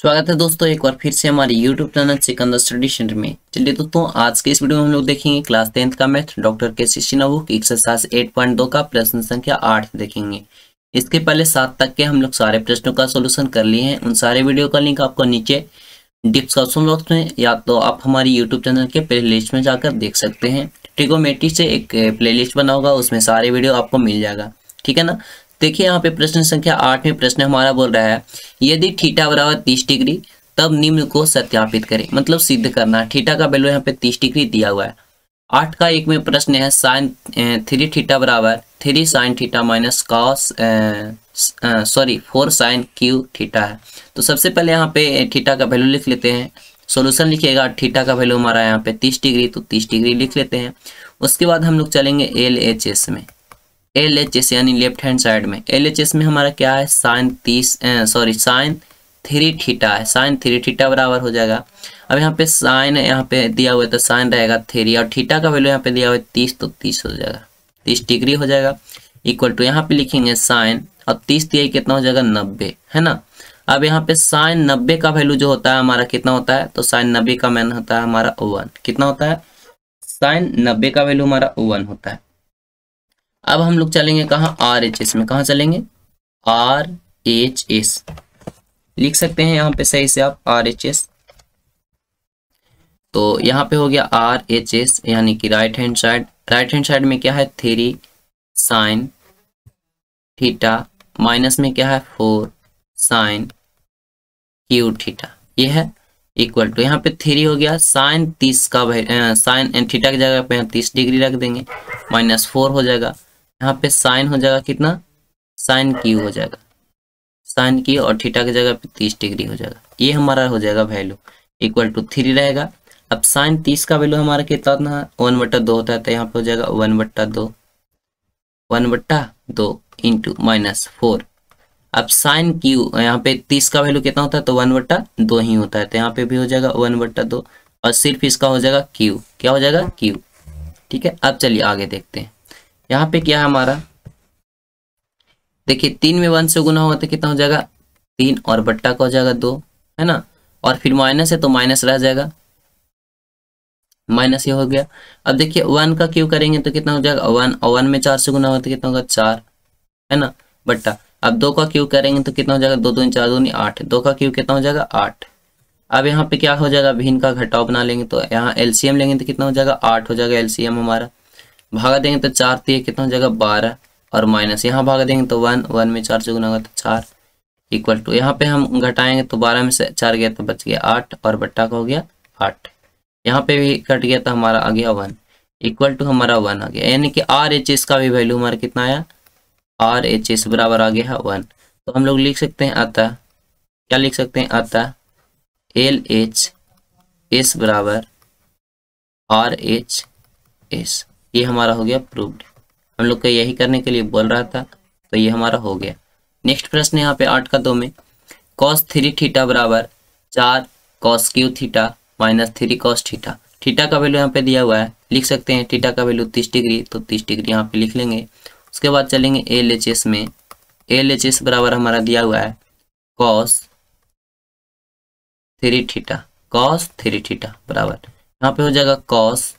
स्वागत है दोस्तों एक बार फिर से हमारे YouTube channel Sikandar study centre में चलिए दोस्तों आज के इस वीडियो में हम लोग देखेंगे क्लास टेंथ का math doctor K C Sinha book exercise eight point दो का प्रश्न संख्या आठ देखेंगे इसके पहले सात तक के हम लोग सारे प्रश्नों का सोल्यूशन कर लिए हैं उन सारे वीडियो का लिंक आपको नीचे डिस्क्रिप्शन बॉक्स में या तो आप हमारे यूट्यूब चैनल के प्लेलिस्ट में जाकर देख सकते हैं ट्रिकोमेट्री से एक प्लेलिस्ट बना होगा उसमें सारे वीडियो आपको मिल जाएगा ठीक है ना देखिए यहाँ पे प्रश्न संख्या आठ में प्रश्न हमारा बोल रहा है यदि ठीठा बराबर तीस डिग्री तब निम्न को सत्यापित करें मतलब सिद्ध करना ठीठा का वैल्यू यहाँ पे तीस डिग्री दिया हुआ है आठ का एक में प्रश्न है साइन थ्री ठीठा बराबर three sine theta minus cos sorry four sine cube theta है तो सबसे पहले यहाँ पे ठीठा का वैल्यू लिख लेते हैं सोल्यूशन लिखिएगा ठीठा का वैल्यू हमारा यहाँ पे तीस डिग्री तो तीस डिग्री लिख लेते हैं उसके बाद हम लोग चलेंगे एल एच एस में एल एच एस यानी लेफ्ट हैंड साइड में एल एच एस में हमारा क्या है साइन तीस सॉरी साइन थ्री थीटा है साइन थ्री थीटा बराबर हो जाएगा अब यहाँ पे साइन यहाँ पे दिया हुआ है तो साइन रहेगा थ्री और थीटा का वैल्यू यहाँ पे दिया हुआ है तीस तो तीस हो जाएगा तीस डिग्री हो जाएगा इक्वल टू यहाँ पे लिखेंगे साइन और तीस दिया कितना हो जाएगा नब्बे है ना अब यहाँ पे साइन नब्बे का वैल्यू जो होता है हमारा कितना होता है तो साइन नब्बे का मैन होता है हमारा वन कितना होता है साइन नब्बे का वैल्यू हमारा वन होता है अब हम लोग चलेंगे कहा आर एच एस में कहा चलेंगे आर एच एस लिख सकते हैं यहाँ पे सही से आप आर एच एस तो यहाँ पे हो गया आर एच एस यानी कि right hand side right hand side में क्या है थ्री साइन थीटा माइनस में क्या है फोर साइन क्यू थीटा ये है इक्वल टू यहाँ पे थ्री हो गया साइन तीस का साइन थीटा की जगह पे हम तीस डिग्री रख देंगे माइनस फोर हो जाएगा यहाँ पे साइन हो जाएगा कितना साइन क्यू हो जाएगा साइन क्यू और थीटा की जगह पे तीस डिग्री हो जाएगा ये हमारा हो जाएगा वैल्यू इक्वल टू थ्री रहेगा अब साइन तीस का वैल्यू हमारा कितना वन बट्टा दो होता है तो यहाँ पे हो जाएगा वन बट्टा दो वन बट्टा दो इंटू माइनस फोर अब साइन क्यू यहाँ पे तीस का वैल्यू कितना होता है तो वन बट्टा दो ही होता है तो यहाँ पे भी हो जाएगा वन बट्टा दो और सिर्फ इसका हो जाएगा क्यू क्या हो जाएगा क्यू ठीक है अब चलिए आगे देखते हैं यहाँ पे क्या है हमारा देखिए तीन में वन से गुना होगा तो कितना हो जाएगा तीन और बट्टा का हो जाएगा दो है ना और फिर माइनस है तो माइनस रह जाएगा माइनस ये हो गया अब देखिए वन का क्यों करेंगे तो कितना हो जाएगा वन और वन में चार से गुना होगा तो कितना होगा चार है ना बट्टा अब दो का क्यों करेंगे तो कितना हो जाएगा दो दो चार दो आठ दो का क्यों कितना हो जाएगा आठ अब यहाँ पे क्या हो जाएगा भिन्न का घटाव बना लेंगे तो यहाँ एलसीएम लेंगे तो कितना हो जाएगा आठ हो जाएगा एलसीएम हमारा भागा देंगे तो चार तीन कितना हो जाएगा बारह और माइनस यहाँ भागा देंगे तो वन वन में चार से होगा तो चार इक्वल टू यहाँ पे हम घटाएंगे तो बारह में से चार गया तो बच गया आठ और बट्टा का हो गया आठ यहाँ पे भी कट गया तो हमारा आ गया वन इक्वल टू हमारा वन आ गया यानी कि आर एच एस का भी वैल्यू हमारा कितना आया आर एच एस बराबर आ गया वन तो हम लोग लिख सकते हैं आता क्या लिख सकते हैं आता एल एच एस बराबर आर एच एस ये हमारा हो गया प्रूव्ड हम लोग को यही करने के लिए बोल रहा था तो ये हमारा हो गया नेक्स्ट प्रश्न यहाँ पे आठ का दो में कॉस थ्री थीटा बराबर चार cos cube theta minus three cos theta theta का वैल्यू यहाँ पे दिया हुआ है लिख सकते हैं थीटा का वैल्यू तीस डिग्री तो तीस डिग्री यहाँ पे लिख लेंगे उसके बाद चलेंगे एल एच एस में एल एच एस बराबर हमारा दिया हुआ है cos three theta cos three theta बराबर यहाँ पे हो जाएगा कॉस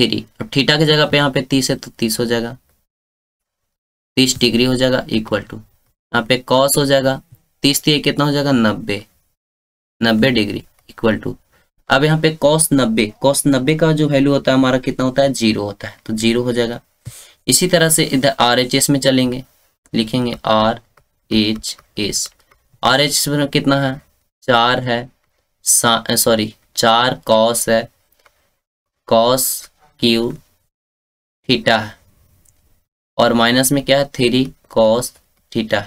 थ्री अब थीटा की जगह पे यहाँ पे तीस है तो तीस हो जाएगा तीस डिग्री हो जाएगा इक्वल टू यहाँ पे कॉस हो जाएगा तीस तीय कितना हो जाएगा नब्बे नब्बे डिग्री इक्वल टू अब यहाँ पे कॉस नब्बे कॉस नब्बे का जो वैल्यू होता है हमारा कितना होता है जीरो होता है तो जीरो हो जाएगा इसी तरह से इधर आर एच एस में चलेंगे लिखेंगे R H S R H S में कितना है चार है सॉरी चार कॉस है कॉस क्यू थीटा और माइनस में क्या है थ्री कॉस थीटा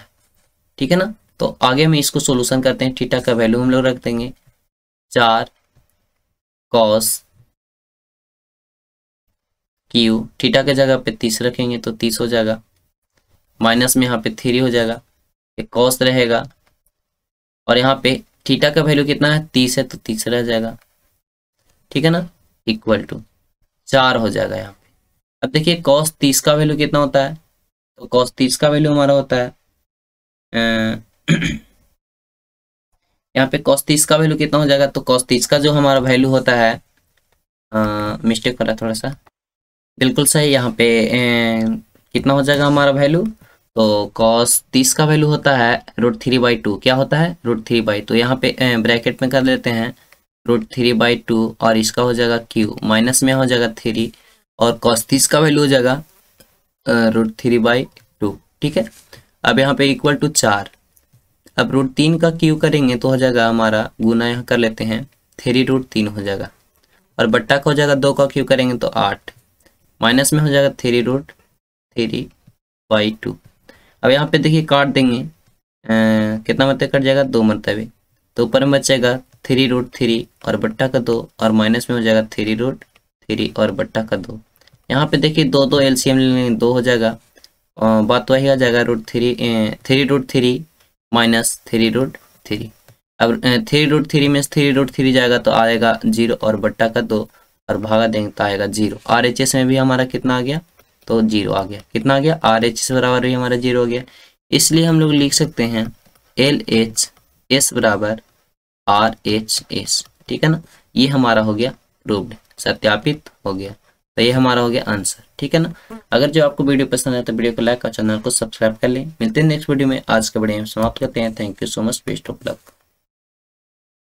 ठीक है ना तो आगे हम इसको सोल्यूशन करते हैं थीटा का वैल्यू हम लोग रख देंगे चार कॉस क्यू थीटा के जगह पे तीस रखेंगे तो तीस हो जाएगा माइनस में यहाँ पे थ्री हो जाएगा एक कॉस रहेगा और यहाँ पे थीटा का वैल्यू कितना है तीस है तो तीस रह जाएगा ठीक है ना इक्वल टू चार हो जाएगा यहाँ पे अब देखिए कॉस तीस का वैल्यू कितना होता है तो कॉस तीस का वैल्यू हमारा होता है यहाँ पे कॉस तीस का वैल्यू कितना हो जाएगा तो कॉस तीस का जो हमारा वैल्यू होता है मिस्टेक करा थोड़ा सा बिल्कुल सही यहाँ पे ए, कितना हो जाएगा हमारा वैल्यू तो कॉस तीस का वैल्यू होता है रूट थ्री बाई टू क्या होता है रूट थ्री बाई टू यहाँ पे ब्रैकेट में कर लेते हैं रूट थ्री बाई टू और इसका हो जाएगा क्यू माइनस में हो जाएगा थ्री और कॉस्थिस का वैल्यू हो जाएगा रूट थ्री बाई टू ठीक है अब यहाँ पे इक्वल टू चार अब रूट तीन का क्यू करेंगे तो हो जाएगा हमारा गुना यहाँ कर लेते हैं थ्री रूट तीन हो जाएगा और बट्टा का हो जाएगा दो का क्यू करेंगे तो आठ माइनस में हो जाएगा three root three by two अब यहाँ पे देखिए काट देंगे आ, कितना मतलब कट जाएगा दो मरतबे तो ऊपर में बचेगा थ्री रूट थ्री और बट्टा का दो और माइनस में हो जाएगा थ्री रूट थ्री और बट्टा का दो यहाँ पे देखिए दो दो एल सी एम लेंगे दो हो जाएगा बात तो वही आ जाएगा root three three root three minus three root three अब थ्री रूट थ्री में थ्री रूट थ्री जाएगा तो आएगा जीरो और बट्टा का दो और भागा देंगे तो आएगा जीरो आर एच एस में भी हमारा कितना आ गया तो जीरो आ गया कितना आ गया आर एच एस बराबर भी हमारा जीरो हो गया इसलिए हम लोग लिख सकते हैं एल एच एस बराबर आर एच एस ठीक है ना ये हमारा हो गया प्रूव्ड सत्यापित हो गया तो ये हमारा हो गया आंसर ठीक है ना अगर जो आपको वीडियो पसंद है तो वीडियो को लाइक और चैनल को सब्सक्राइब कर लें मिलते हैं नेक्स्ट वीडियो में आज के वीडियो समाप्त करते हैं thank you so much best of luck